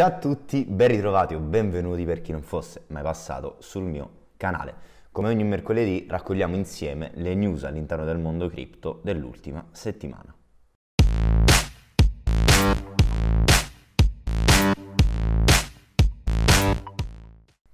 Ciao a tutti, ben ritrovati o benvenuti per chi non fosse mai passato sul mio canale. Come ogni mercoledì raccogliamo insieme le news all'interno del mondo cripto dell'ultima settimana.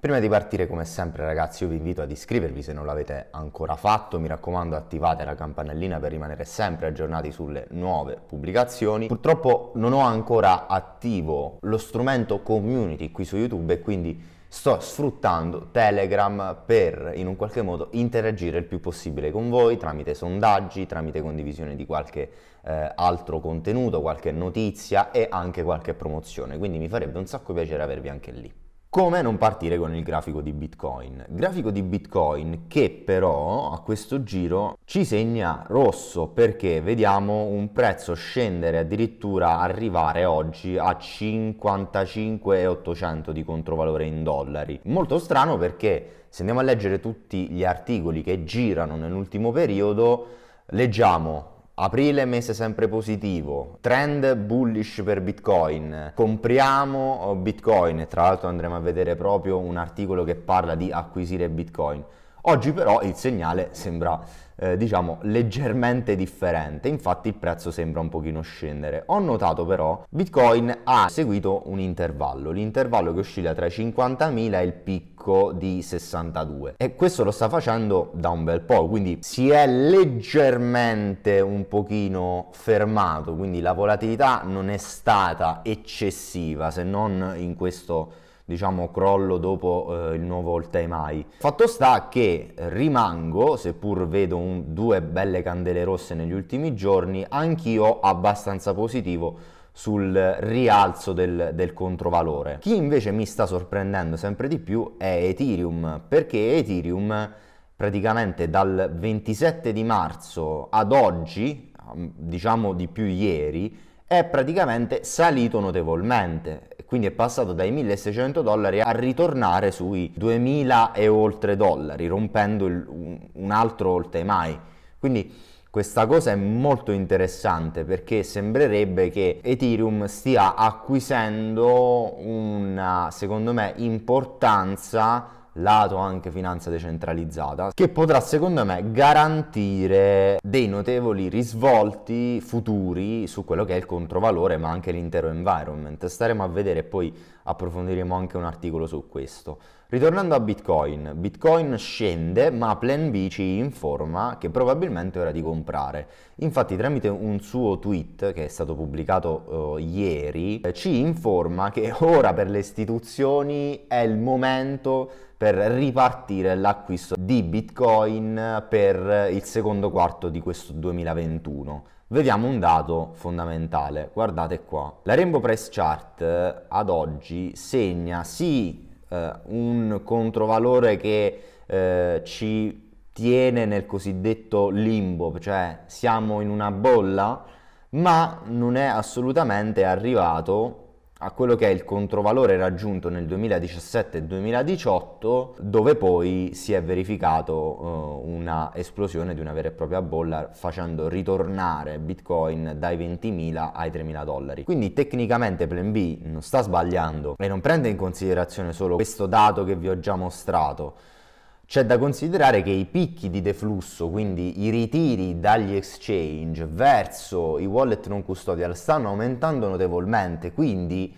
Prima di partire, come sempre ragazzi, io vi invito ad iscrivervi se non l'avete ancora fatto, mi raccomando attivate la campanellina per rimanere sempre aggiornati sulle nuove pubblicazioni. Purtroppo non ho ancora attivo lo strumento community qui su YouTube e quindi sto sfruttando Telegram per in un qualche modo interagire il più possibile con voi tramite sondaggi, tramite condivisione di qualche eh, altro contenuto, qualche notizia e anche qualche promozione, quindi mi farebbe un sacco piacere avervi anche lì. Come non partire con il grafico di Bitcoin? Grafico di Bitcoin che però a questo giro ci segna rosso perché vediamo un prezzo scendere addirittura arrivare oggi a 55,800 di controvalore in dollari. Molto strano perché se andiamo a leggere tutti gli articoli che girano nell'ultimo periodo leggiamo Aprile mese sempre positivo, trend bullish per Bitcoin, compriamo oh, Bitcoin, tra l'altro andremo a vedere proprio un articolo che parla di acquisire Bitcoin. Oggi però il segnale sembra eh, diciamo leggermente differente, infatti il prezzo sembra un pochino scendere. Ho notato però Bitcoin ha seguito un intervallo, l'intervallo che oscilla tra i 50.000 e il picco di 62 e questo lo sta facendo da un bel po', quindi si è leggermente un pochino fermato, quindi la volatilità non è stata eccessiva se non in questo diciamo crollo dopo eh, il nuovo all-time high. Fatto sta che rimango, seppur vedo un, due belle candele rosse negli ultimi giorni, anch'io abbastanza positivo sul rialzo del, del, controvalore. Chi invece mi sta sorprendendo sempre di più è Ethereum, perché Ethereum praticamente dal 27 di marzo ad oggi, diciamo di più ieri, è praticamente salito notevolmente quindi è passato dai 1600 dollari a ritornare sui 2000 e oltre dollari, rompendo il, un, un altro oltre mai. Quindi questa cosa è molto interessante perché sembrerebbe che Ethereum stia acquisendo una, secondo me, importanza lato anche finanza decentralizzata, che potrà secondo me garantire dei notevoli risvolti futuri su quello che è il controvalore, ma anche l'intero environment. Staremo a vedere, poi approfondiremo anche un articolo su questo. Ritornando a Bitcoin, Bitcoin scende ma Plan B ci informa che probabilmente è ora di comprare. Infatti tramite un suo tweet che è stato pubblicato eh, ieri eh, ci informa che ora per le istituzioni è il momento per ripartire l'acquisto di Bitcoin per il secondo quarto di questo 2021. Vediamo un dato fondamentale, guardate qua. La Rainbow Price Chart eh, ad oggi segna sì eh, un controvalore che eh, ci tiene nel cosiddetto limbo, cioè siamo in una bolla, ma non è assolutamente arrivato a quello che è il controvalore raggiunto nel 2017-2018 dove poi si è verificato uh, una esplosione di una vera e propria bolla facendo ritornare Bitcoin dai 20.000 ai 3.000 dollari. Quindi tecnicamente Plan B non sta sbagliando e non prende in considerazione solo questo dato che vi ho già mostrato c'è da considerare che i picchi di deflusso, quindi i ritiri dagli exchange verso i wallet non custodial, stanno aumentando notevolmente, quindi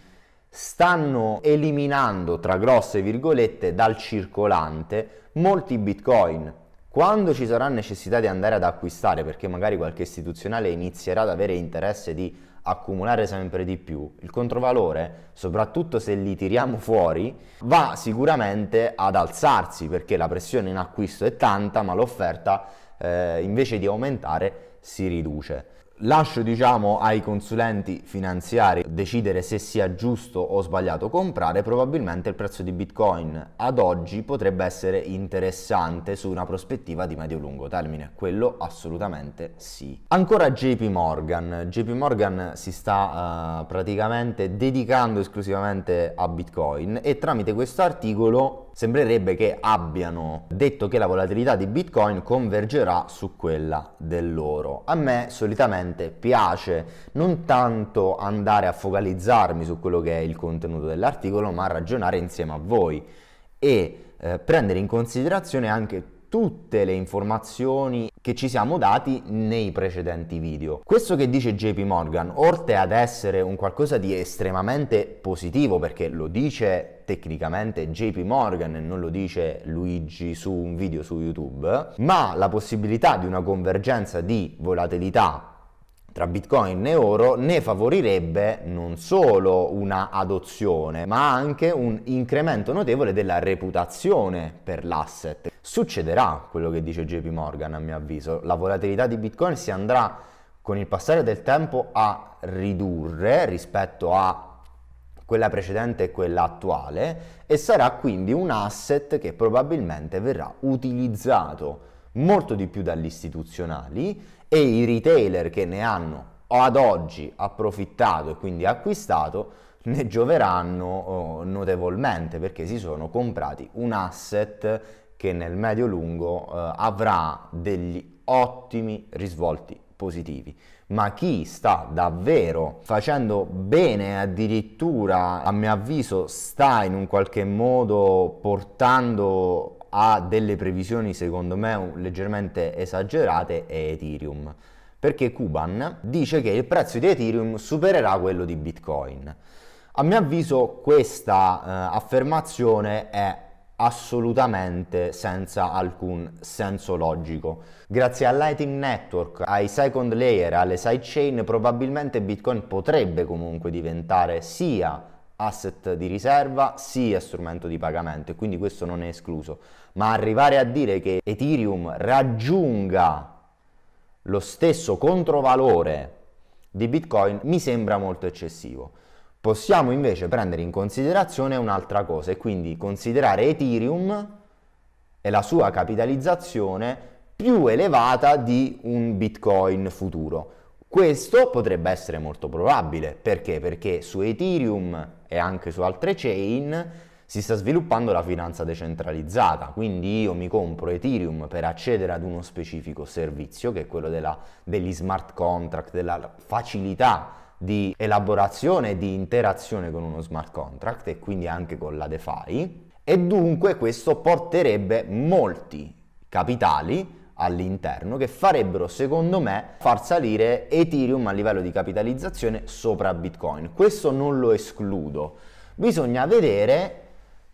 stanno eliminando, tra grosse virgolette, dal circolante molti bitcoin. Quando ci sarà necessità di andare ad acquistare, perché magari qualche istituzionale inizierà ad avere interesse di accumulare sempre di più, il controvalore, soprattutto se li tiriamo fuori, va sicuramente ad alzarsi perché la pressione in acquisto è tanta, ma l'offerta eh, invece di aumentare si riduce. Lascio diciamo, ai consulenti finanziari decidere se sia giusto o sbagliato comprare, probabilmente il prezzo di Bitcoin ad oggi potrebbe essere interessante su una prospettiva di medio-lungo termine, quello assolutamente sì. Ancora JP Morgan, JP Morgan si sta uh, praticamente dedicando esclusivamente a Bitcoin e tramite questo articolo sembrerebbe che abbiano detto che la volatilità di Bitcoin convergerà su quella dell'oro. A me solitamente piace non tanto andare a focalizzarmi su quello che è il contenuto dell'articolo, ma ragionare insieme a voi e eh, prendere in considerazione anche tutte le informazioni che ci siamo dati nei precedenti video. Questo che dice JP Morgan, oltre ad essere un qualcosa di estremamente positivo, perché lo dice tecnicamente JP Morgan e non lo dice Luigi su un video su YouTube, ma la possibilità di una convergenza di volatilità tra Bitcoin e oro ne favorirebbe non solo una adozione, ma anche un incremento notevole della reputazione per l'asset. Succederà quello che dice JP Morgan a mio avviso, la volatilità di Bitcoin si andrà con il passare del tempo a ridurre rispetto a quella precedente e quella attuale e sarà quindi un asset che probabilmente verrà utilizzato molto di più dagli istituzionali e i retailer che ne hanno ad oggi approfittato e quindi acquistato ne gioveranno oh, notevolmente perché si sono comprati un asset che nel medio-lungo eh, avrà degli ottimi risvolti positivi. Ma chi sta davvero facendo bene, addirittura a mio avviso sta in un qualche modo portando ha delle previsioni secondo me leggermente esagerate è Ethereum, perché Kuban dice che il prezzo di Ethereum supererà quello di Bitcoin. A mio avviso questa eh, affermazione è assolutamente senza alcun senso logico. Grazie al Lightning Network, ai second layer, alle sidechain, probabilmente Bitcoin potrebbe comunque diventare sia asset di riserva è strumento di pagamento e quindi questo non è escluso, ma arrivare a dire che Ethereum raggiunga lo stesso controvalore di Bitcoin mi sembra molto eccessivo. Possiamo invece prendere in considerazione un'altra cosa e quindi considerare Ethereum e la sua capitalizzazione più elevata di un Bitcoin futuro. Questo potrebbe essere molto probabile, perché? Perché su Ethereum e anche su altre chain si sta sviluppando la finanza decentralizzata, quindi io mi compro Ethereum per accedere ad uno specifico servizio che è quello della, degli smart contract, della facilità di elaborazione e di interazione con uno smart contract e quindi anche con la DeFi e dunque questo porterebbe molti capitali all'interno che farebbero secondo me far salire Ethereum a livello di capitalizzazione sopra Bitcoin. Questo non lo escludo. Bisogna vedere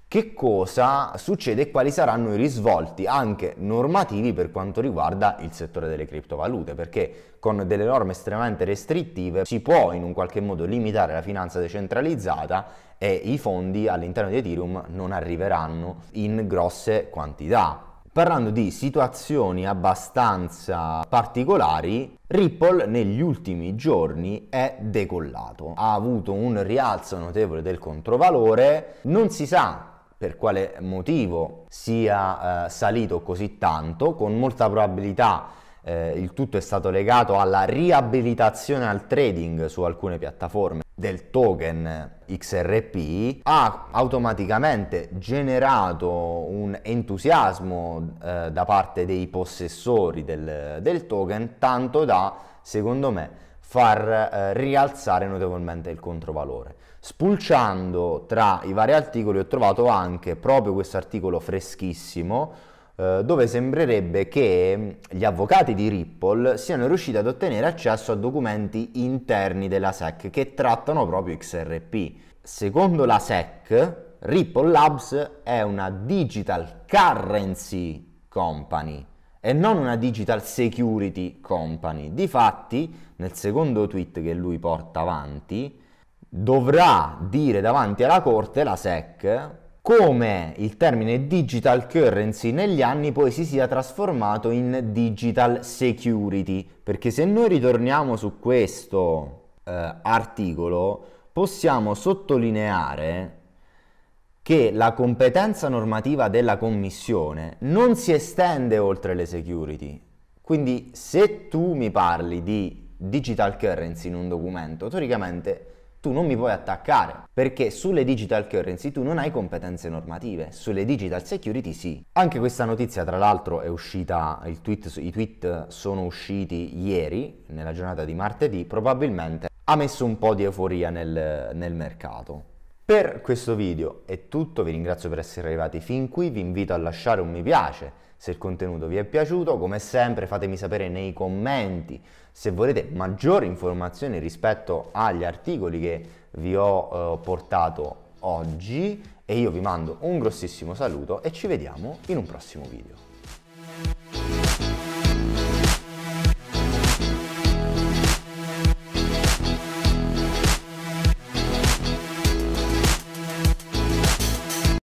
che cosa succede e quali saranno i risvolti anche normativi per quanto riguarda il settore delle criptovalute, perché con delle norme estremamente restrittive si può in un qualche modo limitare la finanza decentralizzata e i fondi all'interno di Ethereum non arriveranno in grosse quantità. Parlando di situazioni abbastanza particolari, Ripple negli ultimi giorni è decollato. Ha avuto un rialzo notevole del controvalore, non si sa per quale motivo sia eh, salito così tanto, con molta probabilità eh, il tutto è stato legato alla riabilitazione al trading su alcune piattaforme del token XRP ha automaticamente generato un entusiasmo eh, da parte dei possessori del, del, token tanto da secondo me far eh, rialzare notevolmente il controvalore spulciando tra i vari articoli ho trovato anche proprio questo articolo freschissimo eh, dove sembrerebbe che mm, gli avvocati di Ripple siano riusciti ad ottenere accesso a documenti interni della SEC che trattano proprio XRP. Secondo la SEC, Ripple Labs è una digital currency company e non una digital security company. Difatti, nel secondo tweet che lui porta avanti, dovrà dire davanti alla corte la SEC come il termine digital currency negli anni poi si sia trasformato in digital security, perché se noi ritorniamo su questo eh, articolo possiamo sottolineare che la competenza normativa della Commissione non si estende oltre le security. Quindi se tu mi parli di digital currency in un documento, teoricamente tu non mi puoi attaccare perché sulle digital currency tu non hai competenze normative, sulle digital security sì. Anche questa notizia tra l'altro è uscita, tweet, i tweet sono usciti ieri, nella giornata di martedì, probabilmente ha messo un po' di euforia nel, nel mercato. Per questo video è tutto, vi ringrazio per essere arrivati fin qui, vi invito a lasciare un mi piace se il contenuto vi è piaciuto, come sempre fatemi sapere nei commenti se volete maggiori informazioni rispetto agli articoli che vi ho eh, portato oggi e io vi mando un grossissimo saluto e ci vediamo in un prossimo video.